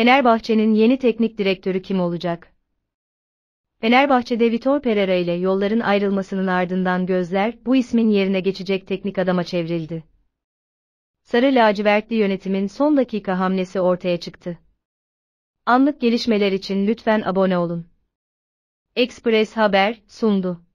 Fenerbahçe'nin yeni teknik direktörü kim olacak? Fenerbahçe'de Vitor Pereira ile yolların ayrılmasının ardından gözler bu ismin yerine geçecek teknik adama çevrildi. Sarı lacivertli yönetimin son dakika hamlesi ortaya çıktı. Anlık gelişmeler için lütfen abone olun. Express Haber sundu.